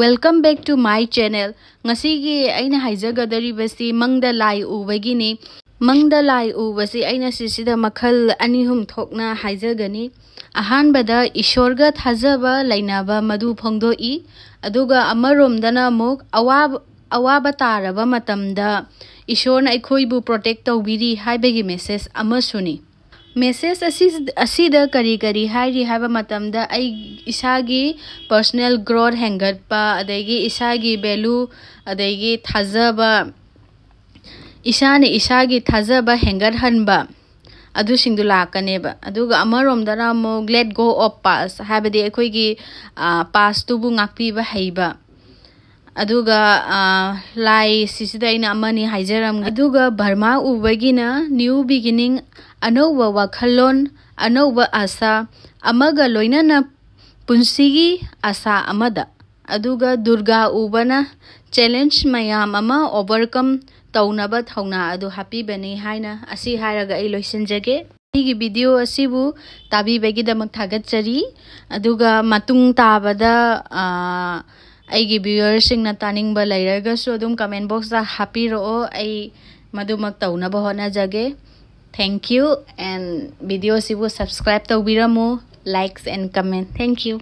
welcome back to my channel ꯉꯁꯤꯒꯤ ꯑꯩꯅ ꯍꯥꯏꯖꯒꯗꯧꯔꯤꯕꯁꯤ ꯃꯪꯗ ꯂꯥꯏ ꯎꯕꯒꯤꯅꯤ ꯃꯪꯗ ꯂꯥꯏ ꯎꯕꯁꯤ ꯑꯩꯅ ꯁꯤꯁꯤꯗ ꯃꯈꯜ ꯑꯅꯤ ꯑꯍꯨꯝ ꯊꯣꯛꯅ ꯍꯥꯏꯖꯒꯅꯤ ꯑꯍꯥꯟꯕꯗ ꯏꯁꯣꯔꯒ ꯊꯥꯖꯕ ꯂꯩꯅꯕ ꯃꯗꯨ ꯐꯣꯡꯗꯣꯛꯏ ꯑꯗꯨꯒ ꯑꯃꯔꯣꯝꯗꯅ ꯑꯃꯨꯛ ꯑꯋꯥꯕ ꯑꯋꯥꯕ ꯇꯥꯔꯕ ꯃꯇꯝꯗ ꯏꯁꯣꯔꯅ ꯑꯩꯈꯣꯏꯕꯨ ꯄ꯭ꯔꯣꯇꯦꯛ ꯇꯧꯕꯤꯔꯤ ꯍꯥꯏꯕꯒꯤ ꯃꯦꯁꯦꯖ ꯑꯃꯁꯨꯅꯤ मेसेज असीद करी करी है इसागी पर्सनल ग्रोर हेंगी बेलू अदब इसने इसागी थजब हेंगर हनब अदू लाकने अमरोंदरा ग्लेट गो ऑफ पास है अखोगी पास तो हईब ꯑꯗꯨꯒ ꯂꯥꯏ ꯁꯤꯁꯤꯗ ꯑꯩꯅ ꯑꯃꯅꯤ ꯍꯥꯏꯖꯔꯝꯒꯦ ꯑꯗꯨꯒ ꯕꯔꯃꯥ ꯎꯕꯒꯤꯅ ꯅ꯭ꯌꯨ ꯕꯤꯒꯤꯅꯤꯡ ꯑꯅꯧꯕ ꯋꯥꯈꯜꯂꯣꯟ ꯑꯅꯧꯕ ꯑꯁꯥ ꯑꯃꯒ ꯂꯣꯏꯅꯅ ꯄꯨꯟꯁꯤꯒꯤ ꯑꯁꯥ ꯑꯃꯗ ꯑꯗꯨꯒ ꯗꯨꯔꯒꯥ ꯎꯕꯅ ꯆꯦꯂꯦꯟꯖ ꯃꯌꯥꯝ ꯑꯃ ꯑꯣꯚꯔꯀꯝ ꯇꯧꯅꯕ ꯊꯧꯅꯥ ꯑꯗꯨ ꯍꯥꯞꯄꯤꯕꯅꯤ ꯍꯥꯏꯅ ꯑꯁꯤ ꯍꯥꯏꯔꯒ ꯑꯩ ꯂꯣꯏꯁꯤꯟꯖꯒꯦ ꯑꯩꯒꯤ ꯚꯤꯗꯤꯑꯣ ꯑꯁꯤꯕꯨ ꯇꯥꯕꯤꯕꯒꯤꯗꯃꯛ ꯊꯥꯒꯠꯆꯔꯤ ꯑꯗꯨꯒ ꯃꯇꯨꯡ ꯇꯥꯕꯗ ꯑꯩꯒꯤ ꯚ꯭ꯌꯨꯋꯔꯁꯤꯡꯅ ꯇꯥꯅꯤꯡꯕ ꯂꯩꯔꯒꯁꯨ ꯑꯗꯨꯝ ꯀꯃꯦꯟ ꯕꯣꯛꯁꯇ ꯍꯥꯞꯄꯤꯔꯛꯑꯣ ꯑꯩ ꯃꯗꯨꯃꯛ ꯇꯧꯅꯕ ꯍꯣꯠꯅꯖꯒꯦ ꯊꯦꯡꯛ ꯌꯨ ꯑꯦꯟ ꯚꯤꯗꯤꯑꯣꯁꯤꯕꯨ ꯁꯕꯁꯀ꯭ꯔꯥꯏꯕ ꯇꯧꯕꯤꯔꯝꯃꯨ likes and comment thank you